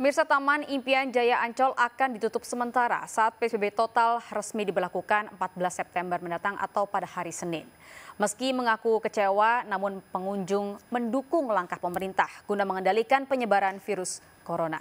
Mirsa Taman Impian Jaya Ancol akan ditutup sementara saat PSBB total resmi diberlakukan 14 September mendatang atau pada hari Senin. Meski mengaku kecewa, namun pengunjung mendukung langkah pemerintah guna mengendalikan penyebaran virus corona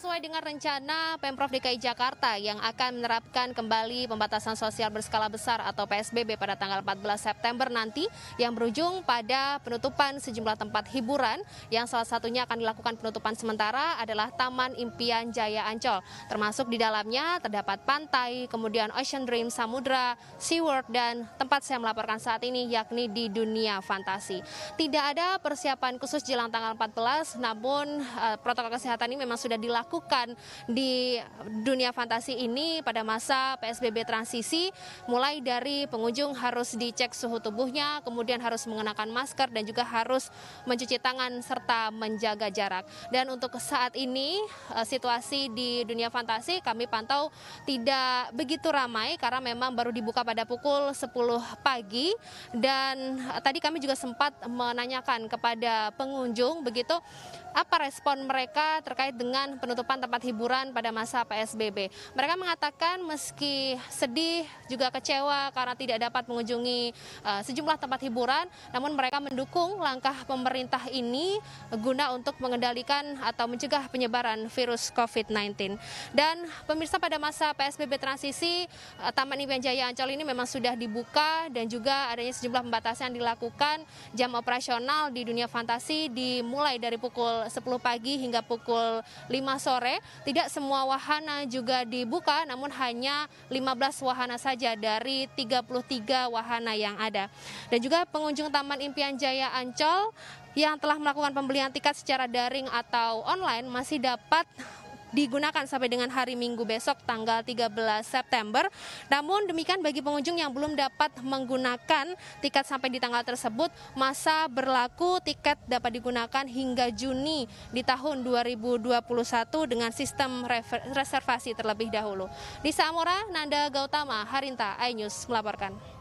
sesuai dengan rencana Pemprov DKI Jakarta yang akan menerapkan kembali pembatasan sosial berskala besar atau PSBB pada tanggal 14 September nanti yang berujung pada penutupan sejumlah tempat hiburan yang salah satunya akan dilakukan penutupan sementara adalah Taman Impian Jaya Ancol. Termasuk di dalamnya terdapat pantai, kemudian Ocean Dream Samudra, SeaWorld dan tempat saya melaporkan saat ini yakni di dunia fantasi. Tidak ada persiapan khusus jelang tanggal 14 namun eh, protokol kesehatan ini memang sudah dilakukan dilakukan di dunia fantasi ini pada masa PSBB transisi mulai dari pengunjung harus dicek suhu tubuhnya, kemudian harus mengenakan masker dan juga harus mencuci tangan serta menjaga jarak. Dan untuk saat ini eh, situasi di dunia fantasi kami pantau tidak begitu ramai karena memang baru dibuka pada pukul 10 pagi dan eh, tadi kami juga sempat menanyakan kepada pengunjung begitu apa respon mereka terkait dengan penutupan penutupan tempat hiburan pada masa PSBB. Mereka mengatakan meski sedih juga kecewa karena tidak dapat mengunjungi uh, sejumlah tempat hiburan, namun mereka mendukung langkah pemerintah ini guna untuk mengendalikan atau mencegah penyebaran virus COVID-19. Dan pemirsa pada masa PSBB transisi, uh, Taman Impian Jaya Ancol ini memang sudah dibuka dan juga adanya sejumlah pembatasan yang dilakukan jam operasional di dunia fantasi dimulai dari pukul 10 pagi hingga pukul 5 sore sore tidak semua wahana juga dibuka namun hanya 15 wahana saja dari 33 wahana yang ada. Dan juga pengunjung Taman Impian Jaya Ancol yang telah melakukan pembelian tiket secara daring atau online masih dapat digunakan sampai dengan hari Minggu besok tanggal 13 September. Namun demikian bagi pengunjung yang belum dapat menggunakan tiket sampai di tanggal tersebut, masa berlaku tiket dapat digunakan hingga Juni di tahun 2021 dengan sistem reservasi terlebih dahulu. Di Samora, Nanda Gautama, Harinta, iNews melaporkan.